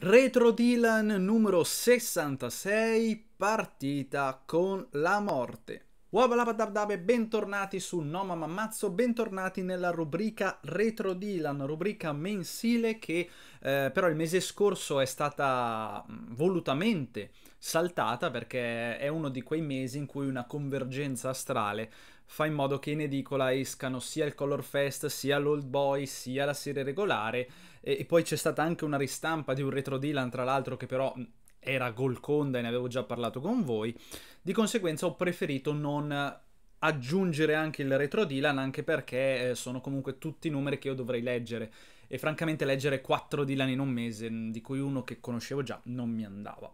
Retro Dylan numero 66, partita con la morte. Wabalabadabdabe, bentornati su No Mamma Mazzo, bentornati nella rubrica Retro Dylan, rubrica mensile che eh, però il mese scorso è stata mm, volutamente saltata perché è uno di quei mesi in cui una convergenza astrale fa in modo che in edicola escano sia il Color Fest, sia l'Old Boy, sia la serie regolare. E, e poi c'è stata anche una ristampa di un retro Dylan, tra l'altro, che però era Golconda e ne avevo già parlato con voi. Di conseguenza ho preferito non aggiungere anche il retro Dylan, anche perché eh, sono comunque tutti numeri che io dovrei leggere. E francamente leggere 4 Dylan in un mese, di cui uno che conoscevo già, non mi andava.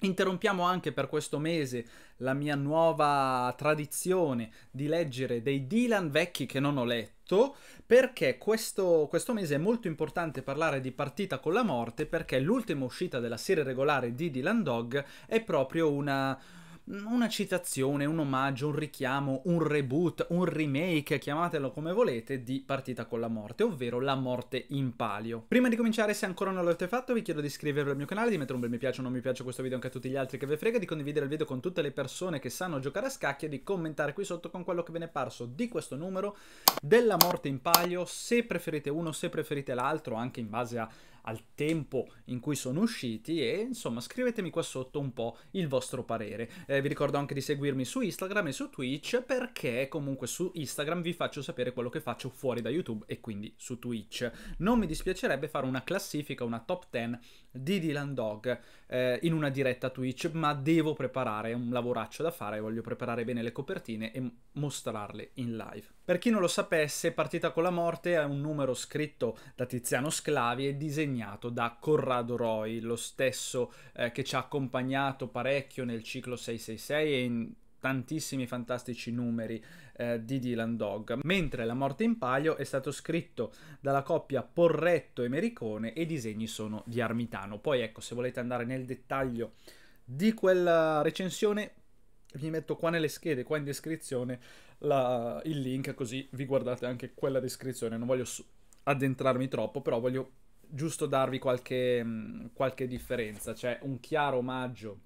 Interrompiamo anche per questo mese la mia nuova tradizione di leggere dei Dylan vecchi che non ho letto perché questo, questo mese è molto importante parlare di partita con la morte perché l'ultima uscita della serie regolare di Dylan Dog è proprio una, una citazione, un omaggio, un richiamo, un reboot, un remake, chiamatelo come volete, di Partita con la morte, ovvero La morte in palio. Prima di cominciare, se ancora non l'avete fatto, vi chiedo di iscrivervi al mio canale, di mettere un bel mi piace o non mi piace questo video anche a tutti gli altri che ve frega, di condividere il video con tutte le persone che sanno giocare a scacchi e di commentare qui sotto con quello che ve ne è parso di questo numero, della morte in palio, se preferite uno, se preferite l'altro, anche in base a al tempo in cui sono usciti e insomma scrivetemi qua sotto un po' il vostro parere. Eh, vi ricordo anche di seguirmi su Instagram e su Twitch perché comunque su Instagram vi faccio sapere quello che faccio fuori da YouTube e quindi su Twitch. Non mi dispiacerebbe fare una classifica, una top 10 di Dylan Dog eh, in una diretta Twitch, ma devo preparare, un lavoraccio da fare, voglio preparare bene le copertine e mostrarle in live. Per chi non lo sapesse, Partita con la morte è un numero scritto da Tiziano Sclavi e disegnato da Corrado Roy, lo stesso eh, che ci ha accompagnato parecchio nel ciclo 666 e in tantissimi fantastici numeri eh, di Dylan Dog, mentre La morte in palio è stato scritto dalla coppia Porretto e Mericone e i disegni sono di Armitano. Poi ecco, se volete andare nel dettaglio di quella recensione, vi metto qua nelle schede, qua in descrizione, la, il link così vi guardate anche quella descrizione. Non voglio addentrarmi troppo, però voglio giusto darvi qualche, mm, qualche differenza. C'è un chiaro omaggio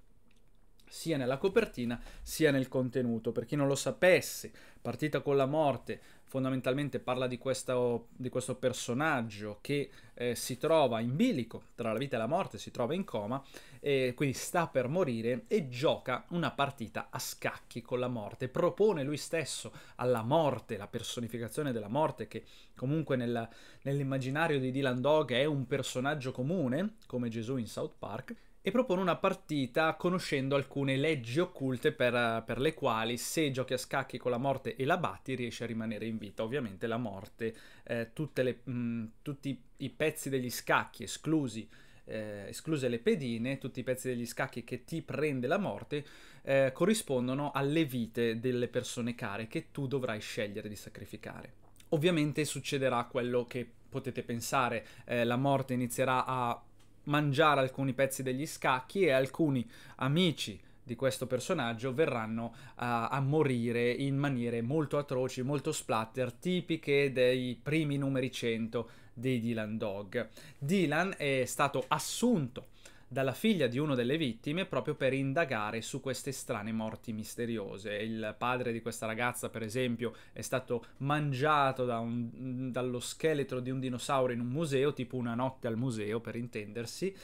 sia nella copertina sia nel contenuto. Per chi non lo sapesse, Partita con la morte fondamentalmente parla di questo, di questo personaggio che eh, si trova in bilico tra la vita e la morte, si trova in coma e quindi sta per morire e gioca una partita a scacchi con la morte. Propone lui stesso alla morte, la personificazione della morte che comunque nella, nell'immaginario di Dylan Dog è un personaggio comune, come Gesù in South Park, e propone una partita conoscendo alcune leggi occulte per, per, le quali se giochi a scacchi con la morte morte e la batti riesce a rimanere in vita. Ovviamente la morte, eh, le, mh, mm, tutti i pezzi degli scacchi esclusi, eh, escluse le pedine, tutti i pezzi degli scacchi che ti prende la morte eh, corrispondono alle vite delle persone care che tu dovrai scegliere di sacrificare. Ovviamente succederà quello che potete pensare, eh, la morte inizierà a mangiare alcuni pezzi degli scacchi e alcuni amici di questo personaggio verranno a, a morire in maniere molto atroci, molto splatter, tipiche dei primi numeri 100 di Dylan Dog. Dylan è stato assunto dalla figlia di una delle vittime proprio per indagare su queste strane morti misteriose. Il padre di questa ragazza, per esempio, è stato mangiato da un, dallo scheletro di un dinosauro in un museo, tipo una notte al museo per intendersi,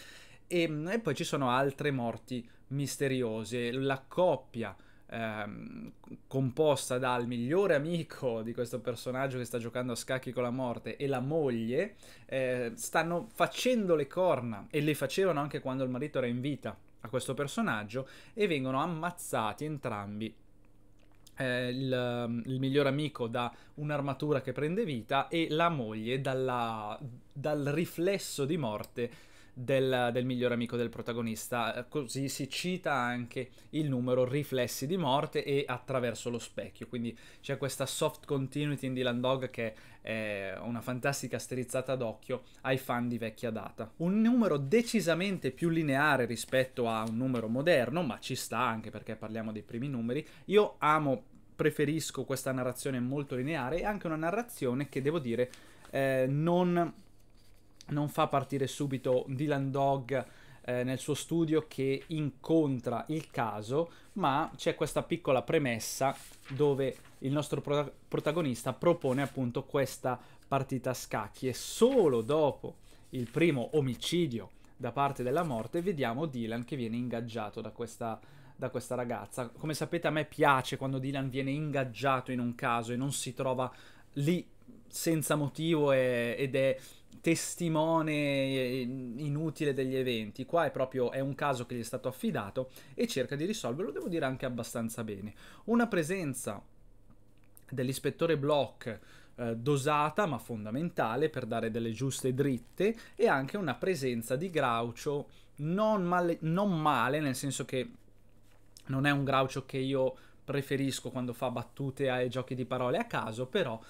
e, e poi ci sono altre morti misteriose, la coppia ehm, composta dal migliore amico di questo personaggio che sta giocando a scacchi con la morte e la moglie eh, stanno facendo le corna e le facevano anche quando il marito era in vita a questo personaggio e vengono ammazzati entrambi eh, il, mm, il miglior amico da un'armatura che prende vita e la moglie dalla, dal riflesso di morte del, del miglior amico del protagonista, eh, così si cita anche il numero Riflessi di morte e attraverso lo specchio, quindi c'è questa soft continuity in Dylan Dog che è una fantastica strizzata d'occhio ai fan di vecchia data. Un numero decisamente più lineare rispetto a un numero moderno, ma ci sta anche perché parliamo dei primi numeri, io amo preferisco questa narrazione molto lineare e anche una narrazione che devo dire eh, non non fa partire subito Dylan Dog eh, nel suo studio che incontra il caso, ma c'è questa piccola premessa dove il nostro pro- protagonista propone appunto questa partita a scacchi e solo dopo il primo omicidio da parte della morte vediamo Dylan che viene ingaggiato da questa, da questa ragazza. Come sapete a me piace quando Dylan viene ingaggiato in un caso e non si trova lì senza motivo e, ed è testimone eh, inutile degli eventi. Qua è proprio è un caso che gli è stato affidato e cerca di risolverlo, devo dire anche abbastanza bene. Una presenza dell'ispettore Block eh, dosata ma fondamentale per dare delle giuste dritte e anche una presenza di Graucio non male, non male nel senso che non è un Graucio che io preferisco quando fa battute ai giochi di parole a caso, però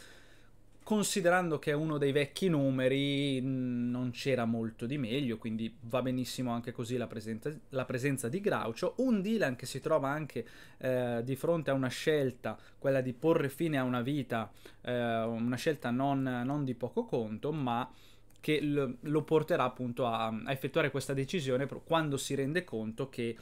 Considerando che è uno dei vecchi numeri, mm, non c'era molto di meglio, quindi va benissimo anche così la presenza, la presenza di Graucio. Un Dylan che si trova anche eh, di fronte a una scelta, quella di porre fine a una vita, eh, una scelta non, non, di poco conto, ma che lo porterà appunto a, a effettuare questa decisione quando si rende conto che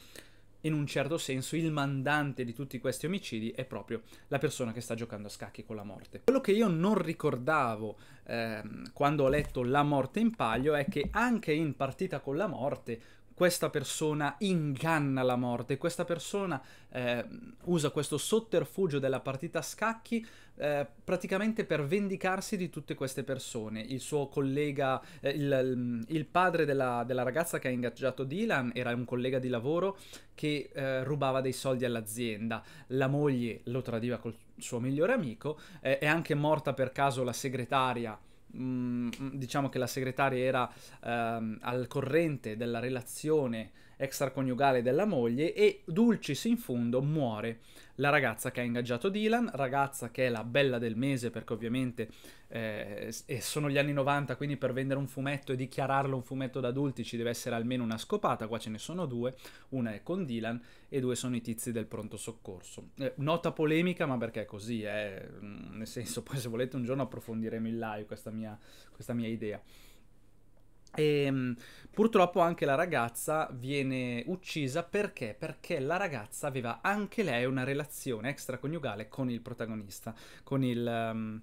in un certo senso il mandante di tutti questi omicidi è proprio la persona che sta giocando a scacchi con la morte. Quello che io non ricordavo ehm, quando ho letto La morte in palio è che anche in partita con la morte questa persona inganna la morte, questa persona eh, usa questo sotterfugio della partita a scacchi eh, praticamente per vendicarsi di tutte queste persone. Il suo collega, eh, il, il, padre della, della, ragazza che ha ingaggiato Dylan era un collega di lavoro che eh, rubava dei soldi all'azienda, la moglie lo tradiva col suo migliore amico, eh, è anche morta per caso la segretaria Mm, mm, diciamo che la segretaria era ehm, al corrente della relazione extraconiugale della moglie e Dulcis in fondo muore la ragazza che ha ingaggiato Dylan, ragazza che è la bella del mese perché ovviamente eh, sono gli anni 90 quindi per vendere un fumetto e dichiararlo un fumetto da adulti ci deve essere almeno una scopata, qua ce ne sono due, una è con Dylan e due sono i tizi del pronto soccorso. Eh, nota polemica ma perché è così, eh? nel senso poi se volete un giorno approfondiremo in live questa mia, questa mia idea. E ehm, purtroppo anche la ragazza viene uccisa perché? Perché la ragazza aveva anche lei una relazione extraconiugale con il protagonista, con il, um,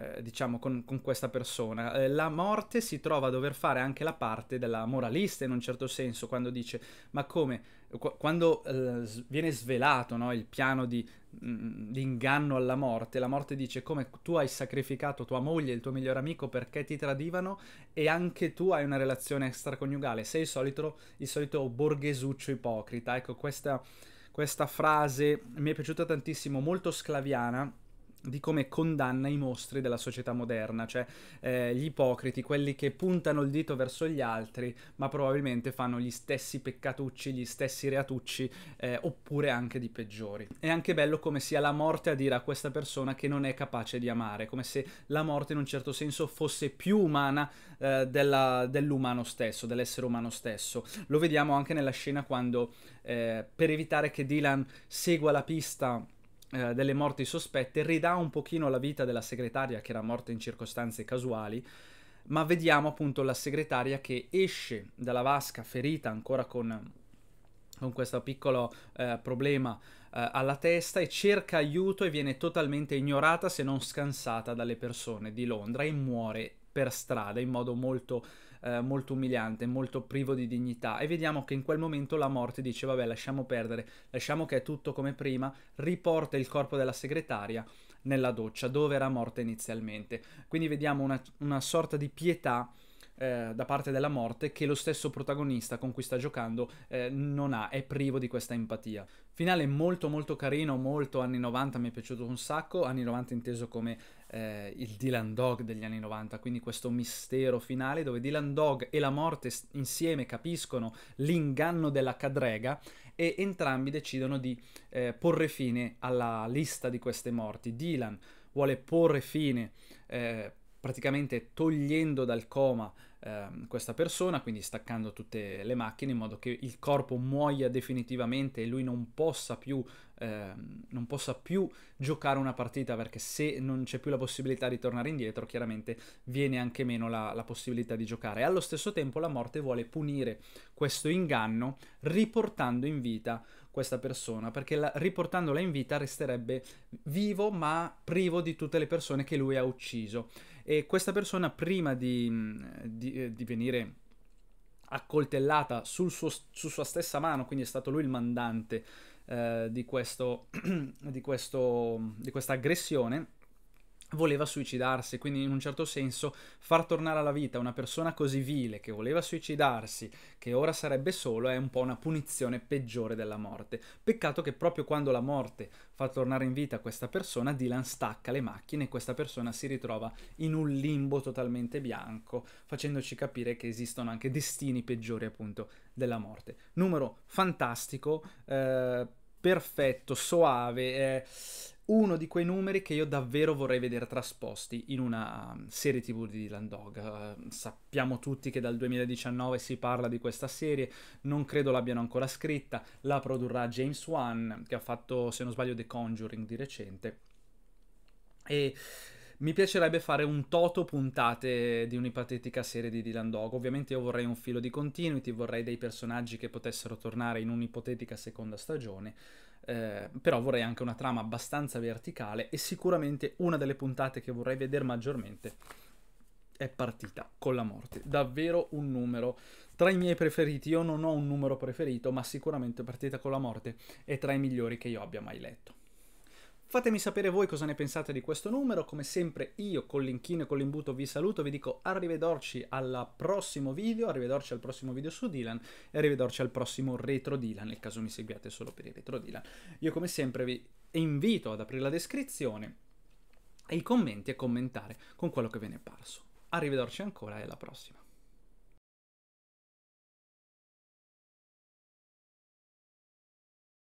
eh, diciamo, con, con, questa persona. Eh, la morte si trova a dover fare anche la parte della moralista in un certo senso, quando dice, ma come, Qu- quando eh, viene svelato no, il piano di, mh, mm, di, inganno alla morte, la morte dice, come tu hai sacrificato tua moglie e il tuo miglior amico perché ti tradivano e anche tu hai una relazione extraconiugale, sei il solito, il solito borghesuccio ipocrita. Ecco, questa, questa frase mi è piaciuta tantissimo, molto sclaviana di come condanna i mostri della società moderna, cioè eh, gli ipocriti, quelli che puntano il dito verso gli altri, ma probabilmente fanno gli stessi peccatucci, gli stessi reatucci, eh, oppure anche di peggiori. È anche bello come sia la morte a dire a questa persona che non è capace di amare, come se la morte in un certo senso fosse più umana eh, della, dell'umano stesso, dell'essere umano stesso. Lo vediamo anche nella scena quando, eh, per evitare che Dylan segua la pista, eh, delle morti sospette ridà un pochino la vita della segretaria che era morta in circostanze casuali, ma vediamo appunto la segretaria che esce dalla vasca ferita ancora con, con questo piccolo eh, problema eh, alla testa e cerca aiuto e viene totalmente ignorata se non scansata dalle persone di Londra e muore per strada in modo molto eh, molto umiliante, molto privo di dignità e vediamo che in quel momento la morte dice vabbè lasciamo perdere, lasciamo che è tutto come prima, riporta il corpo della segretaria nella doccia dove era morta inizialmente. Quindi vediamo una, una sorta di pietà eh, da parte della morte che lo stesso protagonista con cui sta giocando eh, non ha, è privo di questa empatia. Finale molto molto carino, molto anni 90, mi è piaciuto un sacco, anni 90 inteso come eh, il Dylan Dog degli anni 90, quindi questo mistero finale dove Dylan Dog e la morte insieme capiscono l'inganno della cadrega e entrambi decidono di eh, porre fine alla lista di queste morti. Dylan vuole porre fine eh, praticamente togliendo dal coma Ehm, questa persona, quindi staccando tutte le macchine in modo che il corpo muoia definitivamente e lui non possa più, ehm, non possa più giocare una partita perché se non c'è più la possibilità di tornare indietro chiaramente viene anche meno la, la possibilità di giocare. allo stesso tempo la morte vuole punire questo inganno riportando in vita questa persona perché la, riportandola in vita resterebbe vivo ma privo di tutte le persone che lui ha ucciso e questa persona prima di, di, eh, di venire accoltellata sul suo, su sua stessa mano, quindi è stato lui il mandante eh, di, questo, di, questo, di questa aggressione, voleva suicidarsi, quindi in un certo senso far tornare alla vita una persona così vile che voleva suicidarsi, che ora sarebbe solo, è un po' una punizione peggiore della morte. Peccato che proprio quando la morte fa tornare in vita questa persona, Dylan stacca le macchine e questa persona si ritrova in un limbo totalmente bianco, facendoci capire che esistono anche destini peggiori appunto della morte. Numero fantastico, eh, perfetto, soave, eh, uno di quei numeri che io davvero vorrei vedere trasposti in una um, serie tv di Dylan Dog. Eh, sappiamo tutti che dal 2019 si parla di questa serie, non credo l'abbiano ancora scritta, la produrrà James Wan, che ha fatto, se non sbaglio, The Conjuring di recente. E mi piacerebbe fare un toto puntate di un'ipatetica serie di Dylan Dog. Ovviamente io vorrei un filo di continuity, vorrei dei personaggi che potessero tornare in un'ipotetica seconda stagione, eh, però vorrei anche una trama abbastanza verticale e sicuramente una delle puntate che vorrei vedere maggiormente è partita con la morte. Davvero un numero tra i miei preferiti. Io non ho un numero preferito, ma sicuramente partita con la morte è tra i migliori che io abbia mai letto. Fatemi sapere voi cosa ne pensate di questo numero, come sempre io con l'inchino e con l'imbuto vi saluto, vi dico arrivederci al prossimo video, arrivederci al prossimo video su Dylan e arrivederci al prossimo Retro Dylan, nel caso mi seguiate solo per il Retro Dylan. Io come sempre vi invito ad aprire la descrizione e i commenti e commentare con quello che ve ne è parso. Arrivederci ancora e alla prossima.